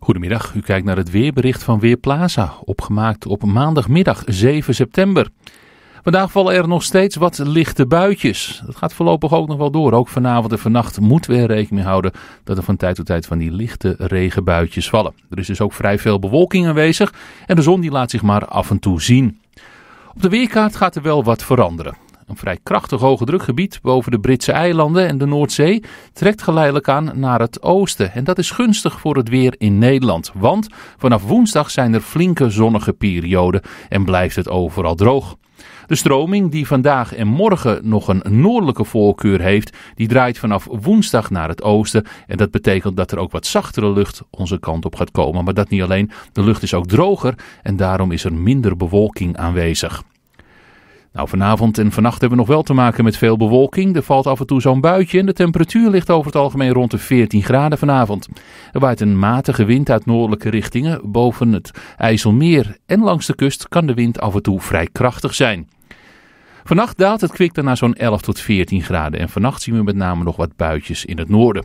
Goedemiddag, u kijkt naar het weerbericht van Weerplaza, opgemaakt op maandagmiddag 7 september. Vandaag vallen er nog steeds wat lichte buitjes. Dat gaat voorlopig ook nog wel door. Ook vanavond en vannacht moeten we er rekening mee houden dat er van tijd tot tijd van die lichte regenbuitjes vallen. Er is dus ook vrij veel bewolking aanwezig en de zon die laat zich maar af en toe zien. Op de weerkaart gaat er wel wat veranderen een vrij krachtig hoge drukgebied boven de Britse eilanden en de Noordzee trekt geleidelijk aan naar het oosten. En dat is gunstig voor het weer in Nederland, want vanaf woensdag zijn er flinke zonnige perioden en blijft het overal droog. De stroming die vandaag en morgen nog een noordelijke voorkeur heeft, die draait vanaf woensdag naar het oosten. En dat betekent dat er ook wat zachtere lucht onze kant op gaat komen. Maar dat niet alleen, de lucht is ook droger en daarom is er minder bewolking aanwezig. Nou, vanavond en vannacht hebben we nog wel te maken met veel bewolking. Er valt af en toe zo'n buitje en de temperatuur ligt over het algemeen rond de 14 graden vanavond. Er waait een matige wind uit noordelijke richtingen. Boven het IJsselmeer en langs de kust kan de wind af en toe vrij krachtig zijn. Vannacht daalt het kwik dan naar zo'n 11 tot 14 graden en vannacht zien we met name nog wat buitjes in het noorden.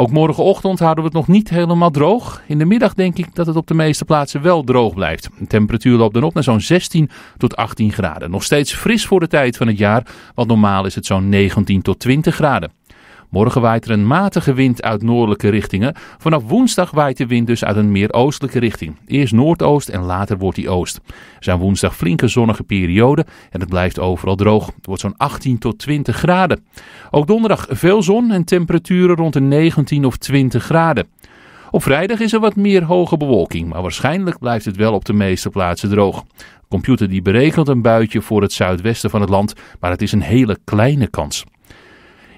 Ook morgenochtend houden we het nog niet helemaal droog. In de middag denk ik dat het op de meeste plaatsen wel droog blijft. De temperatuur loopt dan op naar zo'n 16 tot 18 graden. Nog steeds fris voor de tijd van het jaar, want normaal is het zo'n 19 tot 20 graden. Morgen waait er een matige wind uit noordelijke richtingen. Vanaf woensdag waait de wind dus uit een meer oostelijke richting. Eerst noordoost en later wordt die oost. Er zijn woensdag flinke zonnige perioden en het blijft overal droog. Het wordt zo'n 18 tot 20 graden. Ook donderdag veel zon en temperaturen rond de 19 of 20 graden. Op vrijdag is er wat meer hoge bewolking, maar waarschijnlijk blijft het wel op de meeste plaatsen droog. De computer die berekent een buitje voor het zuidwesten van het land, maar het is een hele kleine kans.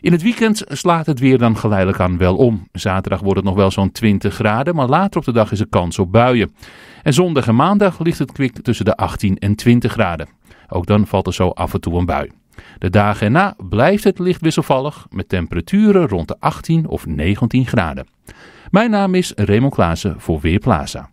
In het weekend slaat het weer dan geleidelijk aan wel om. Zaterdag wordt het nog wel zo'n 20 graden, maar later op de dag is er kans op buien. En zondag en maandag ligt het kwik tussen de 18 en 20 graden. Ook dan valt er zo af en toe een bui. De dagen erna blijft het licht wisselvallig met temperaturen rond de 18 of 19 graden. Mijn naam is Raymond Klaassen voor Weerplaza.